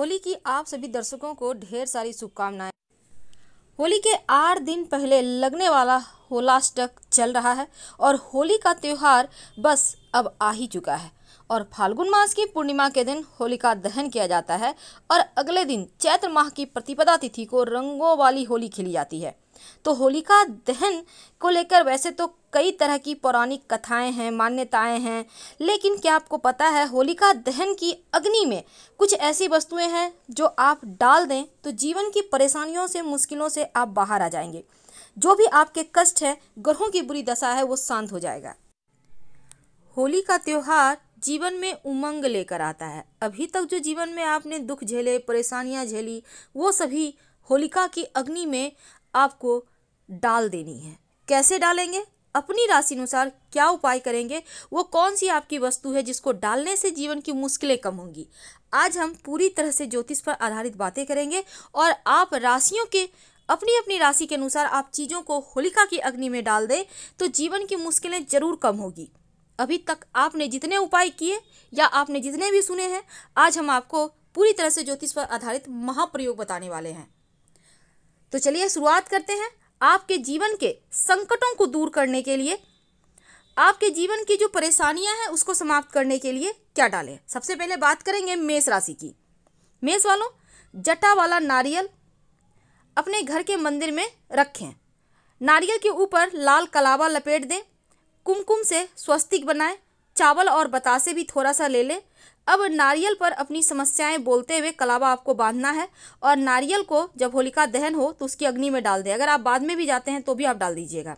होली की आप सभी दर्शकों को ढेर सारी शुभकामनाएं होली के आठ दिन पहले लगने वाला होलाष्टक चल रहा है और होली का त्यौहार बस अब आ ही चुका है और फाल्गुन मास की पूर्णिमा के दिन होलिका दहन किया जाता है और अगले दिन चैत्र माह की प्रतिपदा तिथि को रंगों वाली होली खेली जाती है तो होलिका दहन को लेकर वैसे तो कई तरह की पौराणिक कथाएं हैं मान्यताएं हैं लेकिन क्या आपको पता है होलिका दहन की अग्नि में कुछ ऐसी वस्तुएं हैं जो आप डाल दें तो जीवन की परेशानियों से मुश्किलों से आप बाहर आ जाएंगे जो भी आपके कष्ट है ग्रहों की बुरी दशा है वो शांत हो जाएगा होली का त्यौहार जीवन में उमंग लेकर आता है अभी तक जो जीवन में आपने दुख झेले परेशानियाँ झेली वो सभी होलिका की अग्नि में आपको डाल देनी है कैसे डालेंगे अपनी राशि अनुसार क्या उपाय करेंगे वो कौन सी आपकी वस्तु है जिसको डालने से जीवन की मुश्किलें कम होंगी आज हम पूरी तरह से ज्योतिष पर आधारित बातें करेंगे और आप राशियों के अपनी अपनी राशि के अनुसार आप चीज़ों को होलिका की अग्नि में डाल दें तो जीवन की मुश्किलें ज़रूर कम होगी अभी तक आपने जितने उपाय किए या आपने जितने भी सुने हैं आज हम आपको पूरी तरह से ज्योतिष पर आधारित महाप्रयोग बताने वाले हैं तो चलिए शुरुआत करते हैं आपके जीवन के संकटों को दूर करने के लिए आपके जीवन की जो परेशानियां हैं उसको समाप्त करने के लिए क्या डालें सबसे पहले बात करेंगे मेष राशि की मेष वालों जटा वाला नारियल अपने घर के मंदिर में रखें नारियल के ऊपर लाल कलावा लपेट दें कुमकुम से स्वस्तिक बनाएं चावल और बतासे भी थोड़ा सा ले लें अब नारियल पर अपनी समस्याएं बोलते हुए कलावा आपको बांधना है और नारियल को जब होलिका दहन हो तो उसकी अग्नि में डाल दें अगर आप बाद में भी जाते हैं तो भी आप डाल दीजिएगा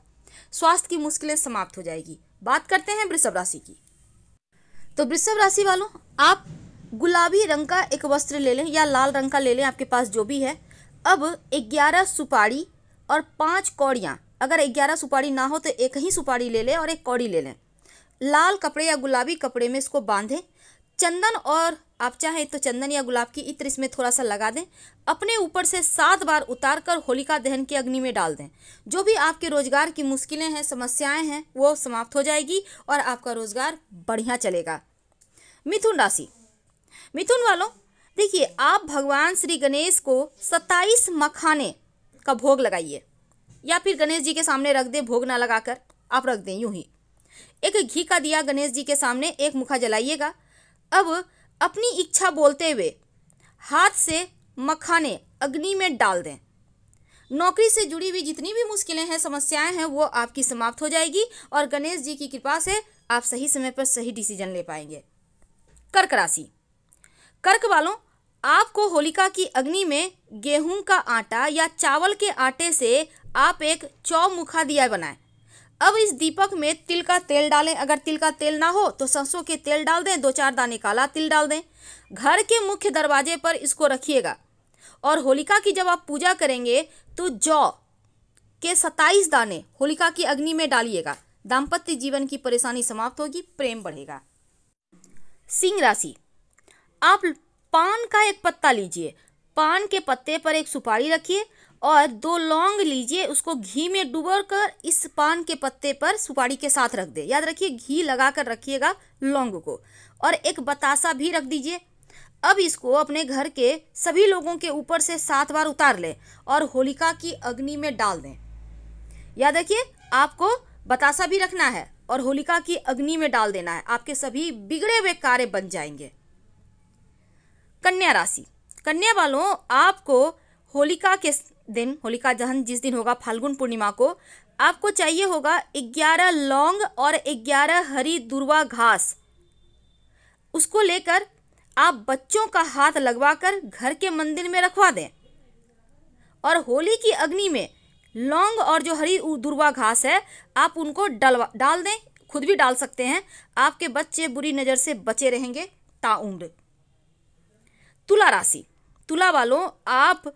स्वास्थ्य की मुश्किलें समाप्त हो जाएगी बात करते हैं वृषभ राशि की तो वृषभ राशि वालों आप गुलाबी रंग का एक वस्त्र ले लें या लाल रंग का ले लें आपके पास जो भी है अब ग्यारह सुपारी और पाँच कौड़ियाँ अगर ग्यारह सुपारी ना हो तो एक ही सुपारी ले लें और एक कौड़ी ले लें लाल कपड़े या गुलाबी कपड़े में इसको बांधें चंदन और आप चाहें तो चंदन या गुलाब की इत्र इसमें थोड़ा सा लगा दें अपने ऊपर से सात बार उतार कर होलिका दहन की अग्नि में डाल दें जो भी आपके रोजगार की मुश्किलें हैं समस्याएं हैं वो समाप्त हो जाएगी और आपका रोजगार बढ़िया चलेगा मिथुन राशि मिथुन वालों देखिए आप भगवान श्री गणेश को सत्ताईस मखाने का भोग लगाइए या फिर गणेश जी के सामने रख दें भोग ना लगाकर आप रख दें यूं ही एक घी का दिया गणेश जी के सामने एक मुखा जलाइएगा अब अपनी इच्छा बोलते हुए हाथ से मखाने अग्नि में डाल दें नौकरी से जुड़ी हुई जितनी भी मुश्किलें हैं समस्याएं हैं वो आपकी समाप्त हो जाएगी और गणेश जी की कृपा से आप सही समय पर सही डिसीजन ले पाएंगे कर्क राशि कर्क वालों आपको होलिका की अग्नि में गेहूं का आटा या चावल के आटे से आप एक चौमुखा दिया बनाएं अब इस दीपक में तिल का तेल डालें अगर तिल का तेल ना हो तो सरसों के तेल डाल दें दो चार दाने काला तिल डाल दें घर के मुख्य दरवाजे पर इसको रखिएगा और होलिका की जब आप पूजा करेंगे तो जौ के सत्ताईस दाने होलिका की अग्नि में डालिएगा दाम्पत्य जीवन की परेशानी समाप्त होगी प्रेम बढ़ेगा सिंह राशि आप पान का एक पत्ता लीजिए पान के पत्ते पर एक सुपारी रखिए और दो लौंग लीजिए उसको घी में डुबो कर इस पान के पत्ते पर सुपारी के साथ रख दे याद रखिए घी लगा कर रखिएगा लौंग को और एक बतासा भी रख दीजिए अब इसको अपने घर के सभी लोगों के ऊपर से सात बार उतार लें और होलिका की अग्नि में डाल दें याद रखिए आपको बतासा भी रखना है और होलिका की अग्नि में डाल देना है आपके सभी बिगड़े हुए कार्य बन जाएंगे कन्या राशि कन्या वालों आपको होलिका के दिन होलिका दहन जिस दिन होगा फाल्गुन पूर्णिमा को आपको चाहिए होगा ग्यारह लौंग और ग्यारह हरी दुर्वा घास उसको लेकर आप बच्चों का हाथ लगवाकर घर के मंदिर में रखवा दें और होली की अग्नि में लौंग और जो हरी दुर्वा घास है आप उनको डलवा डाल दें खुद भी डाल सकते हैं आपके बच्चे बुरी नज़र से बचे रहेंगे ताउम्र तुला राशि तुला वालों आप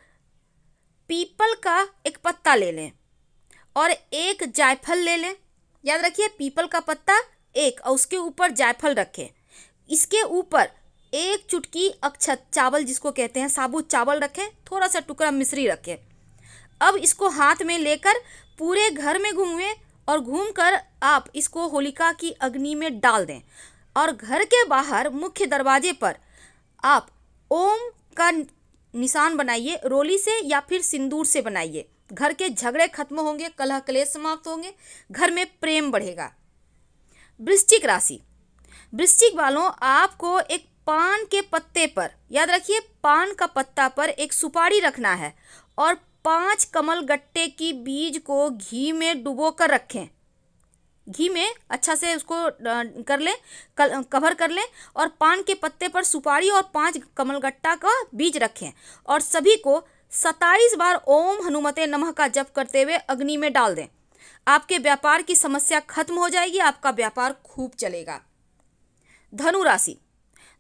पीपल का एक पत्ता ले लें और एक जायफल ले लें याद रखिए पीपल का पत्ता एक और उसके ऊपर जायफल रखें इसके ऊपर एक चुटकी अक्षत चावल जिसको कहते हैं साबुत चावल रखें थोड़ा सा टुकड़ा मिश्री रखें अब इसको हाथ में लेकर पूरे घर में घूमें और घूम आप इसको होलिका की अग्नि में डाल दें और घर के बाहर मुख्य दरवाजे पर आप ओम का निशान बनाइए रोली से या फिर सिंदूर से बनाइए घर के झगड़े खत्म होंगे कलह कलेश समाप्त होंगे घर में प्रेम बढ़ेगा वृश्चिक राशि वृश्चिक वालों आपको एक पान के पत्ते पर याद रखिए पान का पत्ता पर एक सुपारी रखना है और पांच कमल गट्टे की बीज को घी में डुबो कर रखें घी में अच्छा से उसको कर लें कवर कर लें और पान के पत्ते पर सुपारी और पांच कमलगट्टा का बीज रखें और सभी को सत्ताईस बार ओम हनुमते नमः का जप करते हुए अग्नि में डाल दें आपके व्यापार की समस्या खत्म हो जाएगी आपका व्यापार खूब चलेगा धनु राशि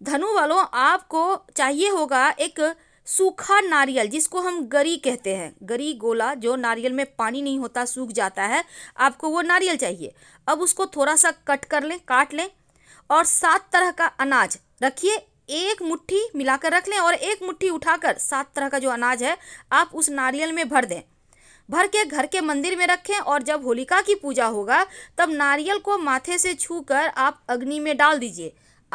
धनु वालों आपको चाहिए होगा एक सूखा नारियल जिसको हम गरी कहते हैं गरी गोला जो नारियल में पानी नहीं होता सूख जाता है आपको वो नारियल चाहिए अब उसको थोड़ा सा कट कर लें काट लें और सात तरह का अनाज रखिए एक मुट्ठी मिलाकर रख लें और एक मुट्ठी उठाकर सात तरह का जो अनाज है आप उस नारियल में भर दें भर के घर के मंदिर में रखें और जब होलिका की पूजा होगा तब नारियल को माथे से छू आप अग्नि में डाल दीजिए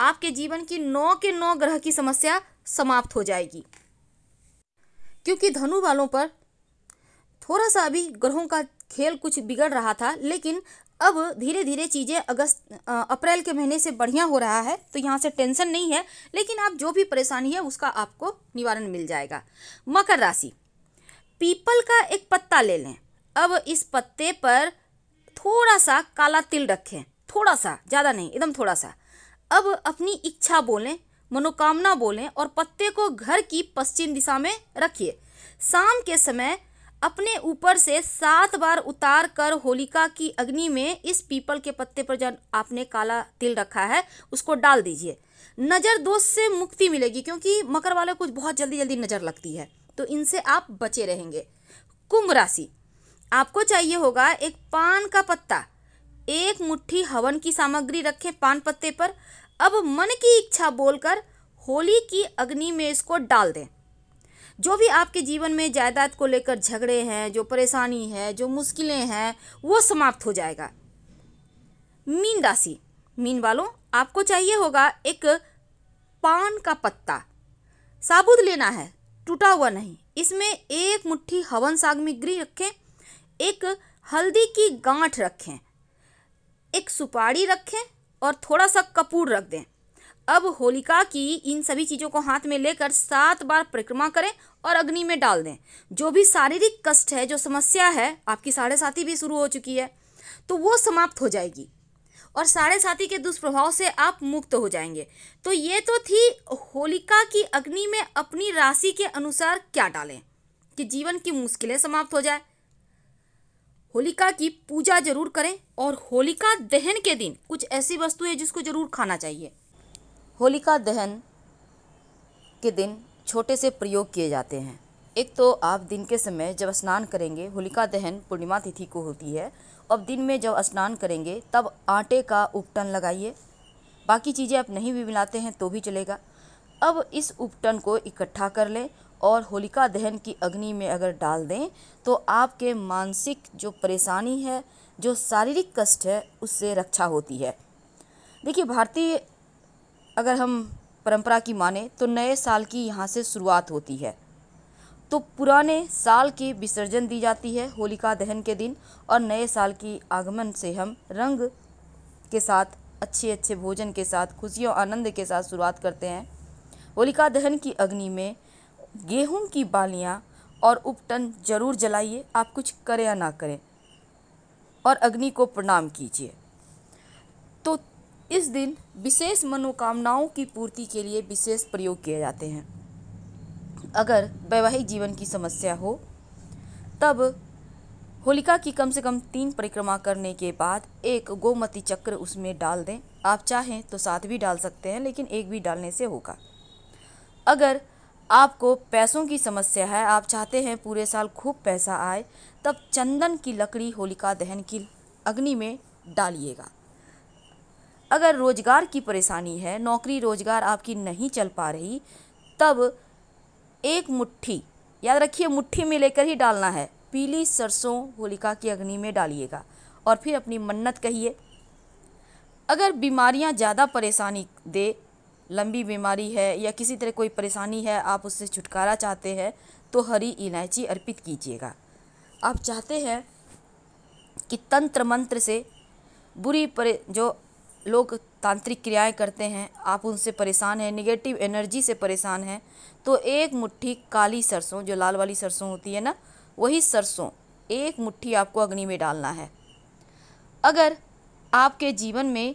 आपके जीवन की नौ के नौ ग्रह की समस्या समाप्त हो जाएगी क्योंकि धनु वालों पर थोड़ा सा अभी ग्रहों का खेल कुछ बिगड़ रहा था लेकिन अब धीरे धीरे चीज़ें अगस्त अप्रैल के महीने से बढ़िया हो रहा है तो यहाँ से टेंशन नहीं है लेकिन आप जो भी परेशानी है उसका आपको निवारण मिल जाएगा मकर राशि पीपल का एक पत्ता ले लें अब इस पत्ते पर थोड़ा सा काला तिल रखें थोड़ा सा ज़्यादा नहीं एकदम थोड़ा सा अब अपनी इच्छा बोलें मनोकामना बोलें और पत्ते को घर की पश्चिम दिशा में रखिए शाम के समय अपने ऊपर से सात बार उतार कर होलिका की अग्नि में इस पीपल के पत्ते पर जब आपने काला तिल रखा है उसको डाल दीजिए नज़र दोष से मुक्ति मिलेगी क्योंकि मकर वाले कुछ बहुत जल्दी जल्दी नज़र लगती है तो इनसे आप बचे रहेंगे कुंभ राशि आपको चाहिए होगा एक पान का पत्ता एक मुट्ठी हवन की सामग्री रखें पान पत्ते पर अब मन की इच्छा बोलकर होली की अग्नि में इसको डाल दें जो भी आपके जीवन में जायदाद को लेकर झगड़े हैं जो परेशानी है जो मुश्किलें हैं वो समाप्त हो जाएगा मीन राशि मीन वालों आपको चाहिए होगा एक पान का पत्ता साबुत लेना है टूटा हुआ नहीं इसमें एक मुट्ठी हवन सामग्री रखें एक हल्दी की गांठ रखें एक सुपारी रखें और थोड़ा सा कपूर रख दें अब होलिका की इन सभी चीज़ों को हाथ में लेकर सात बार परिक्रमा करें और अग्नि में डाल दें जो भी शारीरिक कष्ट है जो समस्या है आपकी साढ़े साथी भी शुरू हो चुकी है तो वो समाप्त हो जाएगी और साढ़े साथी के दुष्प्रभाव से आप मुक्त हो जाएंगे तो ये तो थी होलिका की अग्नि में अपनी राशि के अनुसार क्या डालें कि जीवन की मुश्किलें समाप्त हो जाए होलिका की पूजा जरूर करें और होलिका दहन के दिन कुछ ऐसी वस्तुएं जिसको जरूर खाना चाहिए होलिका दहन के दिन छोटे से प्रयोग किए जाते हैं एक तो आप दिन के समय जब स्नान करेंगे होलिका दहन पूर्णिमा तिथि को होती है और दिन में जब स्नान करेंगे तब आटे का उपटन लगाइए बाकी चीज़ें आप नहीं भी मिलाते हैं तो भी चलेगा अब इस उपटन को इकट्ठा कर लें और होलिका दहन की अग्नि में अगर डाल दें तो आपके मानसिक जो परेशानी है जो शारीरिक कष्ट है उससे रक्षा होती है देखिए भारतीय अगर हम परंपरा की माने तो नए साल की यहाँ से शुरुआत होती है तो पुराने साल की विसर्जन दी जाती है होलिका दहन के दिन और नए साल की आगमन से हम रंग के साथ अच्छे अच्छे भोजन के साथ खुशियों आनंद के साथ शुरुआत करते हैं होलिका दहन की अग्नि में गेहूँ की बालियाँ और उपटन जरूर जलाइए आप कुछ करें या ना करें और अग्नि को प्रणाम कीजिए तो इस दिन विशेष मनोकामनाओं की पूर्ति के लिए विशेष प्रयोग किए जाते हैं अगर वैवाहिक जीवन की समस्या हो तब होलिका की कम से कम तीन परिक्रमा करने के बाद एक गोमती चक्र उसमें डाल दें आप चाहें तो सात भी डाल सकते हैं लेकिन एक भी डालने से होगा अगर आपको पैसों की समस्या है आप चाहते हैं पूरे साल खूब पैसा आए तब चंदन की लकड़ी होलिका दहन की अग्नि में डालिएगा अगर रोजगार की परेशानी है नौकरी रोजगार आपकी नहीं चल पा रही तब एक मुट्ठी याद रखिए मुट्ठी में लेकर ही डालना है पीली सरसों होलिका की अग्नि में डालिएगा और फिर अपनी मन्नत कहिए अगर बीमारियां ज़्यादा परेशानी दे लंबी बीमारी है या किसी तरह कोई परेशानी है आप उससे छुटकारा चाहते हैं तो हरी इलायची अर्पित कीजिएगा आप चाहते हैं कि तंत्र मंत्र से बुरी परे जो लोग तांत्रिक क्रियाएं करते हैं आप उनसे परेशान हैं निगेटिव एनर्जी से परेशान हैं तो एक मुट्ठी काली सरसों जो लाल वाली सरसों होती है ना वही सरसों एक मुट्ठी आपको अग्नि में डालना है अगर आपके जीवन में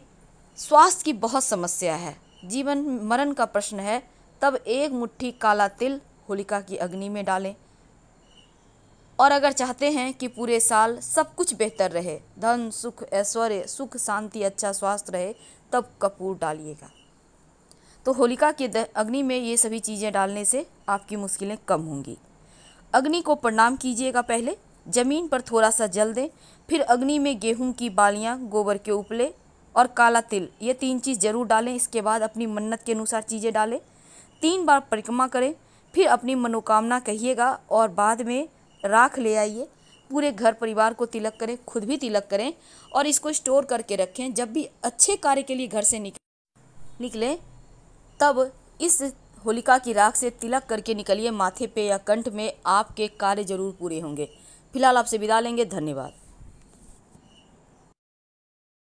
स्वास्थ्य की बहुत समस्या है जीवन मरण का प्रश्न है तब एक मुट्ठी काला तिल होलिका की अग्नि में डालें और अगर चाहते हैं कि पूरे साल सब कुछ बेहतर रहे धन सुख ऐश्वर्य सुख शांति अच्छा स्वास्थ्य रहे तब कपूर डालिएगा तो होलिका के अग्नि में ये सभी चीज़ें डालने से आपकी मुश्किलें कम होंगी अग्नि को प्रणाम कीजिएगा पहले ज़मीन पर थोड़ा सा जल दें फिर अग्नि में गेहूं की बालियां, गोबर के उपले और काला तिल ये तीन चीज़ ज़रूर डालें इसके बाद अपनी मन्नत के अनुसार चीज़ें डालें तीन बार परिक्रमा करें फिर अपनी मनोकामना कहिएगा और बाद में राख ले आइए पूरे घर परिवार को तिलक करें खुद भी तिलक करें और इसको स्टोर करके रखें जब भी अच्छे कार्य के लिए घर से निकल निकलें तब इस होलिका की राख से तिलक करके निकलिए माथे पे या कंठ में आपके कार्य जरूर पूरे होंगे फिलहाल आपसे विदा लेंगे धन्यवाद